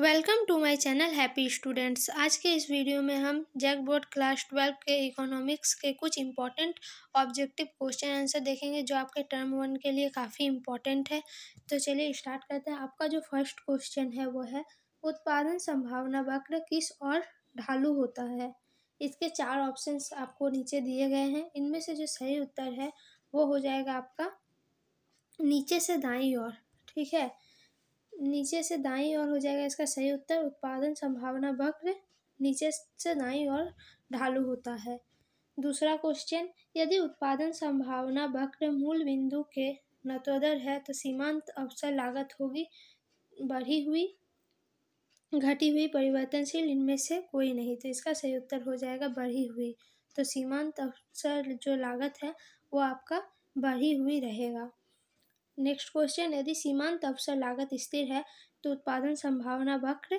welcome to my channel happy students आज के इस वीडियो में हम जैक बोर्ड क्लास ट्वेल्व के इकोनॉमिक्स के कुछ इंपॉर्टेंट ऑब्जेक्टिव क्वेश्चन आंसर देखेंगे जो आपके टर्म वन के लिए काफ़ी इंपॉर्टेंट है तो चलिए स्टार्ट करते हैं आपका जो फर्स्ट क्वेश्चन है वो है उत्पादन संभावना वक्र किस और ढालू होता है इसके चार ऑप्शन आपको नीचे दिए गए हैं इनमें से जो सही उत्तर है वो हो जाएगा आपका नीचे से दाई और ठीक है नीचे से दाई ओर हो जाएगा इसका सही उत्तर उत्पादन संभावना वक्र नीचे से दाई ओर ढालू होता है दूसरा क्वेश्चन यदि उत्पादन संभावना वक्र मूल बिंदु के नतोदर है तो सीमांत अवसर लागत होगी बढ़ी हुई घटी हुई परिवर्तनशील इनमें से कोई नहीं तो इसका सही उत्तर हो जाएगा बढ़ी हुई तो सीमांत अवसर जो लागत है वो आपका बढ़ी हुई रहेगा नेक्स्ट क्वेश्चन यदि सीमांत अवसर लागत स्थिर है तो उत्पादन संभावना वक्र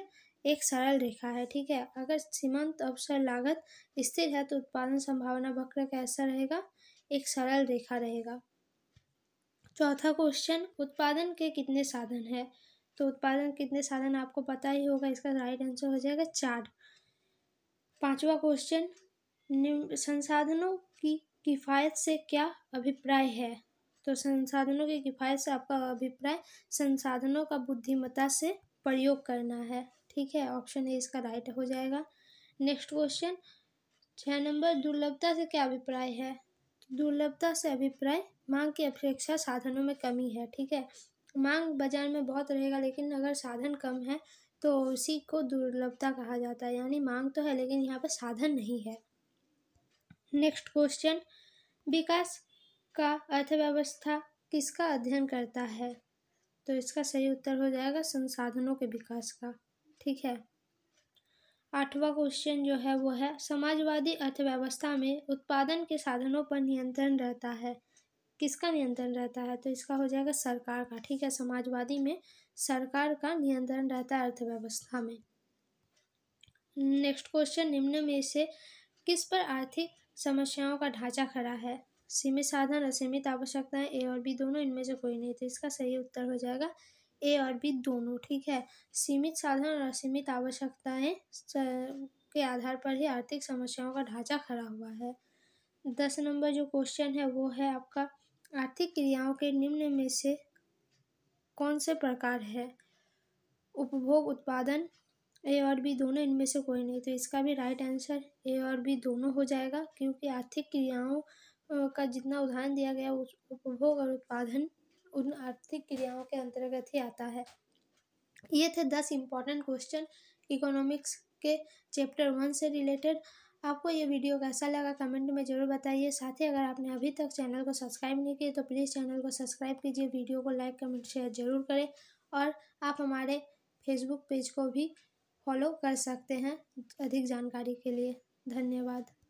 एक सरल रेखा है ठीक है अगर सीमांत अवसर लागत स्थिर है तो उत्पादन संभावना वक्र कैसा रहेगा एक सरल रेखा रहेगा चौथा क्वेश्चन उत्पादन के कितने साधन है तो उत्पादन कितने साधन आपको पता ही होगा इसका राइट आंसर हो जाएगा चार पांचवा क्वेश्चन संसाधनों की किफ़ायत से क्या अभिप्राय है तो संसाधनों की किफ़ायत से आपका अभिप्राय संसाधनों का बुद्धिमत्ता से प्रयोग करना है ठीक है ऑप्शन ए इसका राइट हो जाएगा नेक्स्ट क्वेश्चन छः नंबर दुर्लभता से क्या अभिप्राय है दुर्लभता से अभिप्राय मांग की अपेक्षा साधनों में कमी है ठीक है मांग बाजार में बहुत रहेगा लेकिन अगर साधन कम है तो उसी को दुर्लभता कहा जाता है यानी मांग तो है लेकिन यहाँ पर साधन नहीं है नेक्स्ट क्वेश्चन विकास का अर्थव्यवस्था किसका अध्ययन करता है तो इसका सही उत्तर हो जाएगा संसाधनों के विकास का ठीक है आठवां क्वेश्चन जो है वो है समाजवादी अर्थव्यवस्था में उत्पादन के साधनों पर नियंत्रण रहता है किसका नियंत्रण रहता है तो इसका हो जाएगा सरकार का ठीक है समाजवादी में सरकार का नियंत्रण रहता है अर्थव्यवस्था में नेक्स्ट क्वेश्चन निम्न में से किस पर आर्थिक समस्याओं का ढांचा खड़ा है सीमित साधन और सीमित आवश्यकताएं ए और बी दोनों इनमें से कोई नहीं तो इसका सही उत्तर हो जाएगा ए और बी दोनों ठीक है सीमित साधन और सीमित आवश्यकताएं के आधार पर ही आर्थिक समस्याओं का ढांचा खड़ा हुआ है दस नंबर जो क्वेश्चन है वो है आपका आर्थिक क्रियाओं के निम्न में से कौन से प्रकार है उपभोग उत्पादन ए और बी दोनों इनमें से कोई नहीं तो इसका भी राइट आंसर ए और बी दोनों हो जाएगा क्योंकि आर्थिक क्रियाओं का जितना उदाहरण दिया गया उस उपभोग और उत्पादन उन आर्थिक क्रियाओं के अंतर्गत ही आता है ये थे दस इम्पॉर्टेंट क्वेश्चन इकोनॉमिक्स के चैप्टर वन से रिलेटेड आपको ये वीडियो कैसा लगा कमेंट में ज़रूर बताइए साथ ही अगर आपने अभी तक चैनल को सब्सक्राइब नहीं किया तो प्लीज़ चैनल को सब्सक्राइब कीजिए वीडियो को लाइक कमेंट शेयर ज़रूर करें और आप हमारे फेसबुक पेज को भी फॉलो कर सकते हैं अधिक जानकारी के लिए धन्यवाद